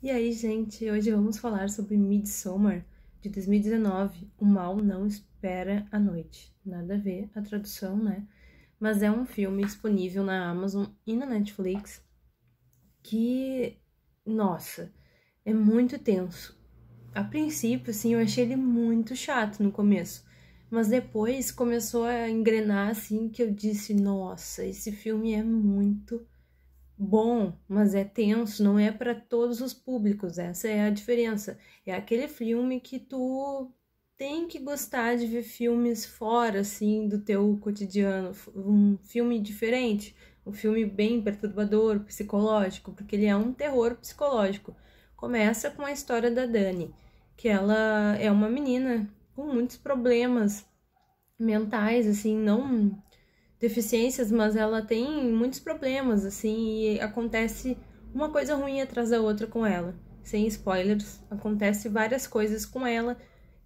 E aí, gente, hoje vamos falar sobre Midsommar de 2019, O Mal Não Espera a Noite. Nada a ver a tradução, né? Mas é um filme disponível na Amazon e na Netflix que, nossa, é muito tenso. A princípio, assim, eu achei ele muito chato no começo, mas depois começou a engrenar, assim, que eu disse, nossa, esse filme é muito bom, mas é tenso, não é para todos os públicos. Essa é a diferença. É aquele filme que tu tem que gostar de ver filmes fora assim do teu cotidiano, um filme diferente, um filme bem perturbador, psicológico, porque ele é um terror psicológico. Começa com a história da Dani, que ela é uma menina com muitos problemas mentais assim, não deficiências, mas ela tem muitos problemas, assim, e acontece uma coisa ruim atrás da outra com ela. Sem spoilers, acontece várias coisas com ela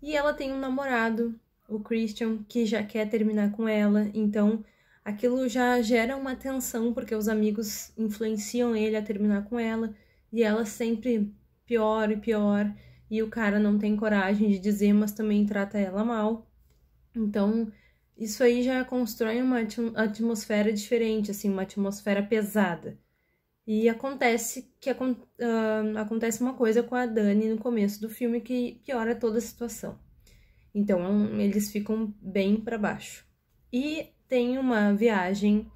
e ela tem um namorado, o Christian, que já quer terminar com ela, então aquilo já gera uma tensão porque os amigos influenciam ele a terminar com ela e ela sempre pior e pior e o cara não tem coragem de dizer, mas também trata ela mal. Então, isso aí já constrói uma atmosfera diferente, assim, uma atmosfera pesada. E acontece que uh, acontece uma coisa com a Dani no começo do filme que piora toda a situação. Então eles ficam bem para baixo. E tem uma viagem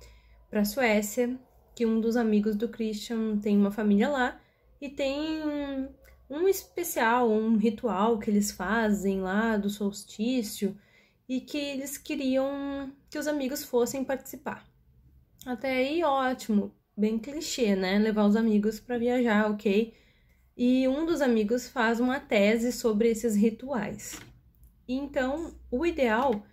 para Suécia que um dos amigos do Christian tem uma família lá e tem um especial, um ritual que eles fazem lá do solstício e que eles queriam que os amigos fossem participar. Até aí, ótimo, bem clichê, né? Levar os amigos para viajar, ok? E um dos amigos faz uma tese sobre esses rituais. Então, o ideal,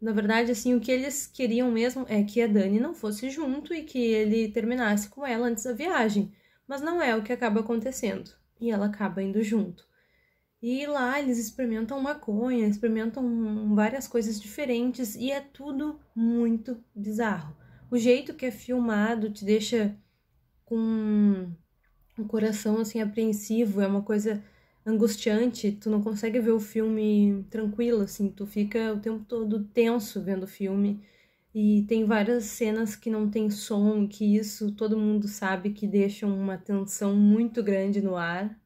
na verdade, assim, o que eles queriam mesmo é que a Dani não fosse junto e que ele terminasse com ela antes da viagem. Mas não é o que acaba acontecendo. E ela acaba indo junto. E lá eles experimentam maconha, experimentam várias coisas diferentes e é tudo muito bizarro. O jeito que é filmado te deixa com o um coração assim apreensivo, é uma coisa angustiante, tu não consegue ver o filme tranquilo assim, tu fica o tempo todo tenso vendo o filme. E tem várias cenas que não tem som, que isso todo mundo sabe que deixam uma tensão muito grande no ar.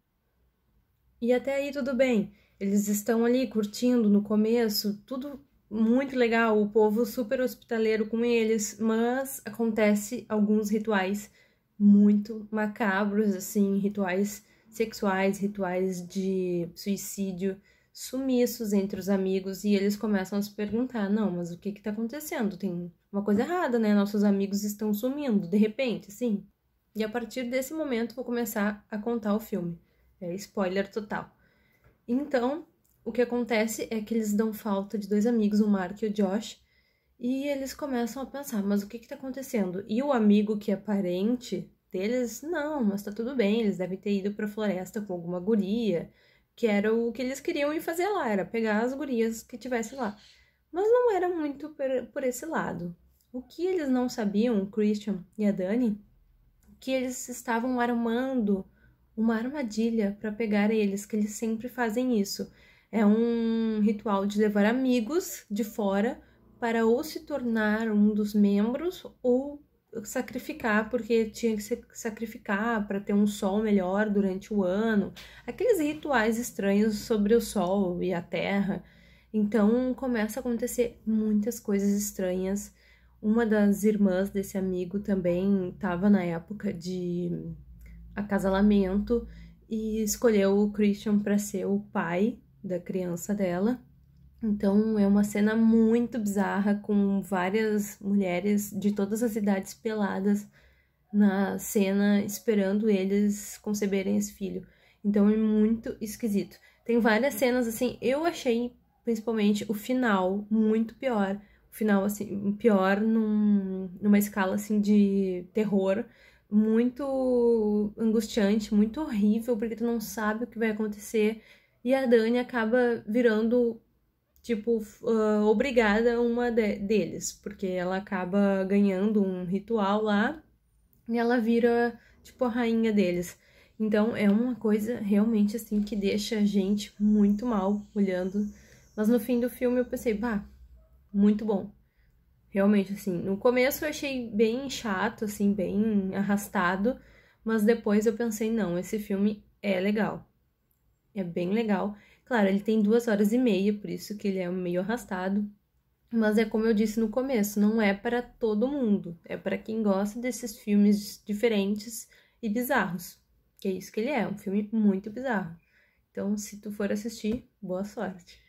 E até aí tudo bem. Eles estão ali curtindo no começo, tudo muito legal, o povo super hospitaleiro com eles, mas acontece alguns rituais muito macabros, assim, rituais sexuais, rituais de suicídio, sumiços entre os amigos, e eles começam a se perguntar: não, mas o que que tá acontecendo? Tem uma coisa errada, né? Nossos amigos estão sumindo de repente, sim. E a partir desse momento vou começar a contar o filme. É spoiler total. Então, o que acontece é que eles dão falta de dois amigos, o Mark e o Josh, e eles começam a pensar, mas o que está acontecendo? E o amigo que é parente deles, não, mas tá tudo bem, eles devem ter ido para a floresta com alguma guria, que era o que eles queriam ir fazer lá, era pegar as gurias que tivesse lá. Mas não era muito por esse lado. O que eles não sabiam, o Christian e a Dani, que eles estavam armando uma armadilha para pegar eles, que eles sempre fazem isso. É um ritual de levar amigos de fora para ou se tornar um dos membros ou sacrificar, porque tinha que se sacrificar para ter um sol melhor durante o ano. Aqueles rituais estranhos sobre o sol e a terra. Então começa a acontecer muitas coisas estranhas. Uma das irmãs desse amigo também estava na época de acasalamento e escolheu o Christian para ser o pai da criança dela. Então é uma cena muito bizarra com várias mulheres de todas as idades peladas na cena esperando eles conceberem esse filho. Então é muito esquisito. Tem várias cenas assim, eu achei principalmente o final muito pior. O final assim, pior num, numa escala assim de terror muito angustiante, muito horrível, porque tu não sabe o que vai acontecer. E a Dani acaba virando, tipo, uh, obrigada uma de deles, porque ela acaba ganhando um ritual lá e ela vira, tipo, a rainha deles. Então é uma coisa realmente assim que deixa a gente muito mal olhando. Mas no fim do filme eu pensei, bah, muito bom. Realmente, assim, no começo eu achei bem chato, assim, bem arrastado, mas depois eu pensei, não, esse filme é legal. É bem legal. Claro, ele tem duas horas e meia, por isso que ele é meio arrastado. Mas é como eu disse no começo, não é para todo mundo. É para quem gosta desses filmes diferentes e bizarros. Que é isso que ele é, um filme muito bizarro. Então, se tu for assistir, boa sorte.